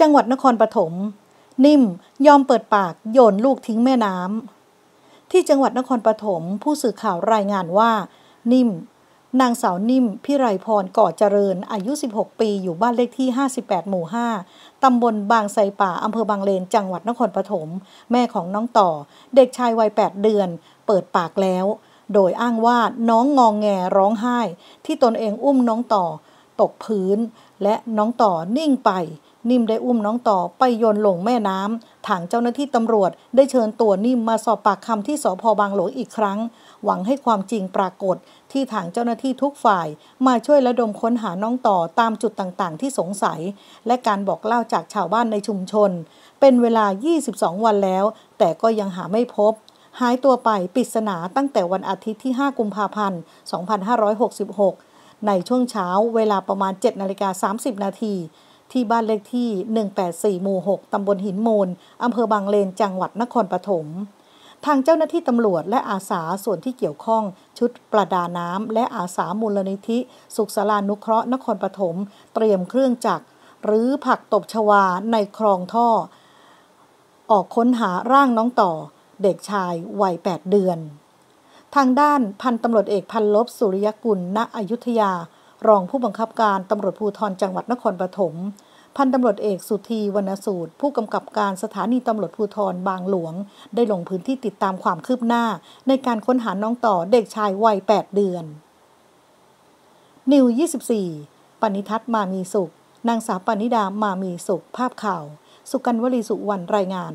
จังหวัดนครปฐม นิ่ม ยอมเปิดปากโยนลูกทิ้งแม่น้ำที่จังหวัดนครปฐม ผู้สื่อข่าวรายงานว่า นิ่ม นางสาวนิ่มพิไรพร ก่อเจริญ อายุ 16 ปี อยู่บ้านเลขที่ 58 หมู่5ตำบลบางไซป่า อำเภอบางเลน จังหวัดนครปฐม แม่ของน้องต่อ เด็กชายวัย 8 เดือน เปิดปากแล้ว โดยอ้างว่าน้องงองแงร้องไห้ ที่ตนเองอุ้มน้องต่อ ตกพื้น และน้องต่อนิ่งไปนิ่มได้อุ้มน้องต่อไปโยนลงแม่น้ำทางเจ้าหน้าที่ตำรวจ ได้เชิญตัวนิ่มมาสอบปากคำที่สพบางหลวงอีกครั้ง หวังให้ความจริงปรากฏที่ทางเจ้าหน้าที่ทุกฝ่าย มาช่วยระดมค้นหาน้องต่อตามจุดต่างๆ ที่สงสัย และการบอกเล่าจากชาวบ้านในชุมชน เป็นเวลา 22 วันแล้ว แต่ก็ยังหาไม่พบ หายตัวไปปริศนาตั้งแต่วันอาทิตย์ที่ 5 กุมภาพันธ์ 2566 ในช่วงเช้าเวลาประมาณ 7 นาฬิกา 30 นาทีที่บ้านเลขที่ 184 หมู่ 6 ตำบลหินมูลอำเภอบางเลน จังหวัดนครปฐม ทางเจ้าหน้าที่ตำรวจและอาสาส่วนที่เกี่ยวข้อง ชุดประดาน้ำ และอาสามูลนิธิ สุขสารานุเคราะห์นครปฐมเตรียมเครื่องจักร หรือผักตบชวาในคลองท่อออกค้นหาร่างน้องต่อ เด็กชายวัย 8 เดือน ทางด้านพันตำรวจเอกพันลบสุริยกุล ณอยุธยารองผู้บังคับการตำรวจภูธรจังหวัดนครปฐม พันตำรวจเอกสุธีวรรณสูตร ผู้กำกับการสถานีตำรวจภูธรบางหลวง ได้ลงพื้นที่ติดตามความคืบหน้า ในการค้นหาน้องต่อเด็กชายวัย 8 เดือน นิว24 ปณิทัศน์มามีสุข นางสาวปณิดามามีสุข ภาพข่าว สุกันวลีสุวรรณรายงาน